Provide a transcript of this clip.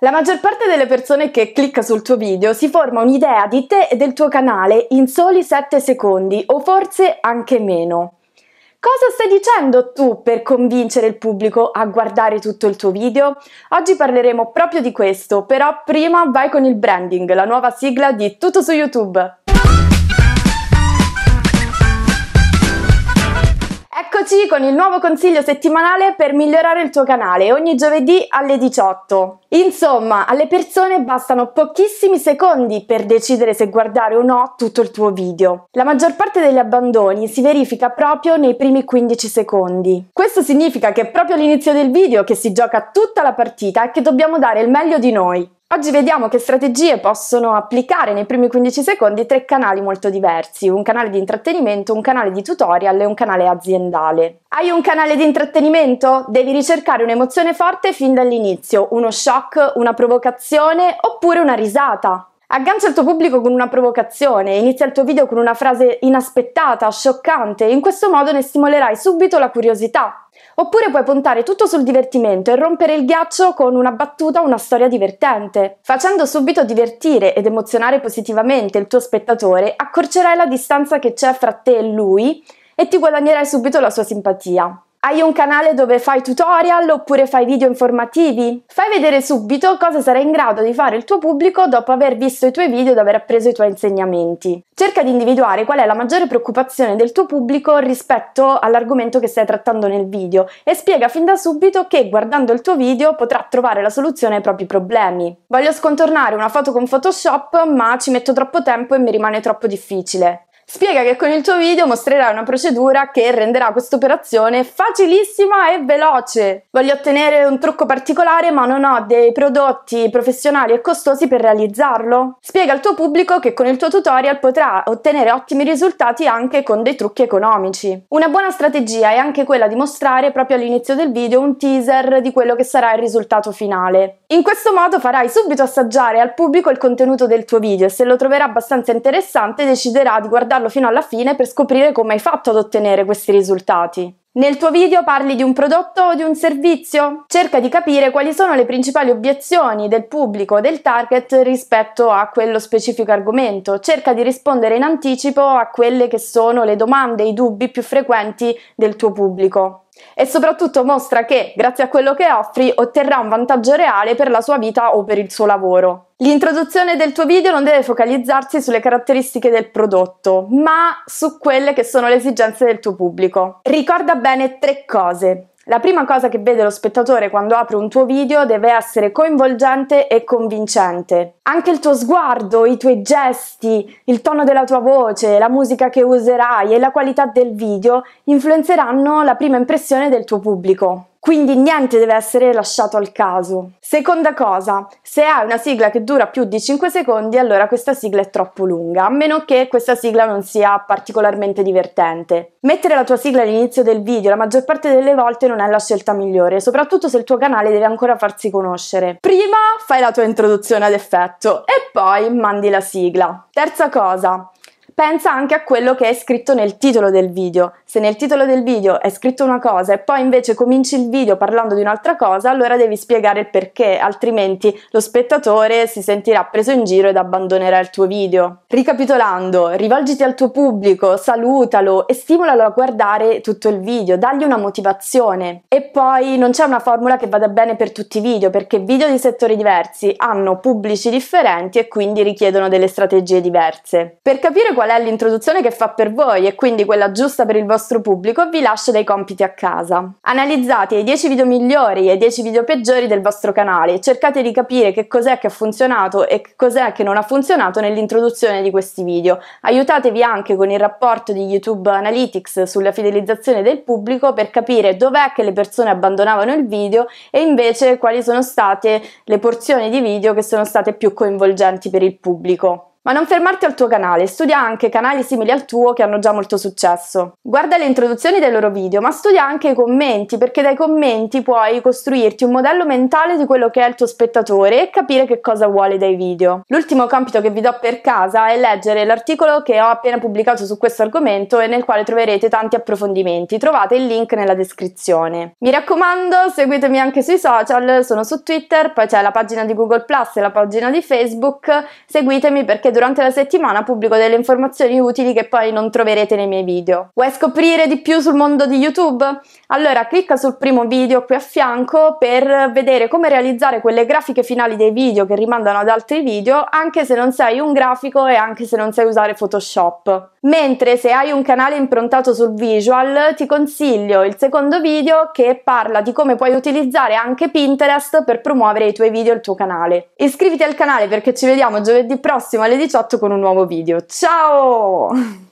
La maggior parte delle persone che clicca sul tuo video si forma un'idea di te e del tuo canale in soli 7 secondi o forse anche meno. Cosa stai dicendo tu per convincere il pubblico a guardare tutto il tuo video? Oggi parleremo proprio di questo, però prima vai con il branding, la nuova sigla di Tutto su YouTube. Eccoci con il nuovo consiglio settimanale per migliorare il tuo canale, ogni giovedì alle 18. Insomma, alle persone bastano pochissimi secondi per decidere se guardare o no tutto il tuo video. La maggior parte degli abbandoni si verifica proprio nei primi 15 secondi. Questo significa che è proprio all'inizio del video che si gioca tutta la partita e che dobbiamo dare il meglio di noi. Oggi vediamo che strategie possono applicare nei primi 15 secondi tre canali molto diversi, un canale di intrattenimento, un canale di tutorial e un canale aziendale. Hai un canale di intrattenimento? Devi ricercare un'emozione forte fin dall'inizio, uno shock, una provocazione oppure una risata. Aggancia il tuo pubblico con una provocazione, inizia il tuo video con una frase inaspettata, scioccante, in questo modo ne stimolerai subito la curiosità Oppure puoi puntare tutto sul divertimento e rompere il ghiaccio con una battuta o una storia divertente. Facendo subito divertire ed emozionare positivamente il tuo spettatore, accorcerai la distanza che c'è fra te e lui e ti guadagnerai subito la sua simpatia. Hai un canale dove fai tutorial oppure fai video informativi? Fai vedere subito cosa sarà in grado di fare il tuo pubblico dopo aver visto i tuoi video ed aver appreso i tuoi insegnamenti. Cerca di individuare qual è la maggiore preoccupazione del tuo pubblico rispetto all'argomento che stai trattando nel video e spiega fin da subito che guardando il tuo video potrà trovare la soluzione ai propri problemi. Voglio scontornare una foto con Photoshop, ma ci metto troppo tempo e mi rimane troppo difficile. Spiega che con il tuo video mostrerai una procedura che renderà questa operazione facilissima e veloce. Voglio ottenere un trucco particolare ma non ho dei prodotti professionali e costosi per realizzarlo. Spiega al tuo pubblico che con il tuo tutorial potrà ottenere ottimi risultati anche con dei trucchi economici. Una buona strategia è anche quella di mostrare proprio all'inizio del video un teaser di quello che sarà il risultato finale. In questo modo farai subito assaggiare al pubblico il contenuto del tuo video e se lo troverà abbastanza interessante deciderà di guardarlo guardarlo fino alla fine per scoprire come hai fatto ad ottenere questi risultati. Nel tuo video parli di un prodotto o di un servizio? Cerca di capire quali sono le principali obiezioni del pubblico o del target rispetto a quello specifico argomento. Cerca di rispondere in anticipo a quelle che sono le domande e i dubbi più frequenti del tuo pubblico e soprattutto mostra che, grazie a quello che offri, otterrà un vantaggio reale per la sua vita o per il suo lavoro. L'introduzione del tuo video non deve focalizzarsi sulle caratteristiche del prodotto, ma su quelle che sono le esigenze del tuo pubblico. Ricorda bene tre cose. La prima cosa che vede lo spettatore quando apre un tuo video deve essere coinvolgente e convincente. Anche il tuo sguardo, i tuoi gesti, il tono della tua voce, la musica che userai e la qualità del video influenzeranno la prima impressione del tuo pubblico. Quindi niente deve essere lasciato al caso. Seconda cosa, se hai una sigla che dura più di 5 secondi, allora questa sigla è troppo lunga, a meno che questa sigla non sia particolarmente divertente. Mettere la tua sigla all'inizio del video la maggior parte delle volte non è la scelta migliore, soprattutto se il tuo canale deve ancora farsi conoscere. Prima fai la tua introduzione ad effetto e poi mandi la sigla. Terza cosa, pensa anche a quello che è scritto nel titolo del video. Se nel titolo del video è scritto una cosa e poi invece cominci il video parlando di un'altra cosa, allora devi spiegare il perché, altrimenti lo spettatore si sentirà preso in giro ed abbandonerà il tuo video. Ricapitolando, rivolgiti al tuo pubblico, salutalo e stimolalo a guardare tutto il video, dagli una motivazione. E poi non c'è una formula che vada bene per tutti i video, perché video di settori diversi hanno pubblici differenti e quindi richiedono delle strategie diverse. Per capire qual qual è l'introduzione che fa per voi e quindi quella giusta per il vostro pubblico, vi lascio dei compiti a casa. Analizzate i 10 video migliori e i 10 video peggiori del vostro canale, cercate di capire che cos'è che ha funzionato e che cos'è che non ha funzionato nell'introduzione di questi video. Aiutatevi anche con il rapporto di YouTube Analytics sulla fidelizzazione del pubblico per capire dov'è che le persone abbandonavano il video e invece quali sono state le porzioni di video che sono state più coinvolgenti per il pubblico. Ma non fermarti al tuo canale, studia anche canali simili al tuo che hanno già molto successo. Guarda le introduzioni dei loro video, ma studia anche i commenti, perché dai commenti puoi costruirti un modello mentale di quello che è il tuo spettatore e capire che cosa vuole dai video. L'ultimo compito che vi do per casa è leggere l'articolo che ho appena pubblicato su questo argomento e nel quale troverete tanti approfondimenti. Trovate il link nella descrizione. Mi raccomando, seguitemi anche sui social, sono su Twitter, poi c'è la pagina di Google Plus e la pagina di Facebook. Seguitemi perché perché durante la settimana pubblico delle informazioni utili che poi non troverete nei miei video. Vuoi scoprire di più sul mondo di YouTube? Allora clicca sul primo video qui a fianco per vedere come realizzare quelle grafiche finali dei video che rimandano ad altri video anche se non sei un grafico e anche se non sai usare Photoshop. Mentre se hai un canale improntato sul visual ti consiglio il secondo video che parla di come puoi utilizzare anche Pinterest per promuovere i tuoi video e il tuo canale. Iscriviti al canale perché ci vediamo giovedì prossimo alle 2018 con un nuovo video. Ciao!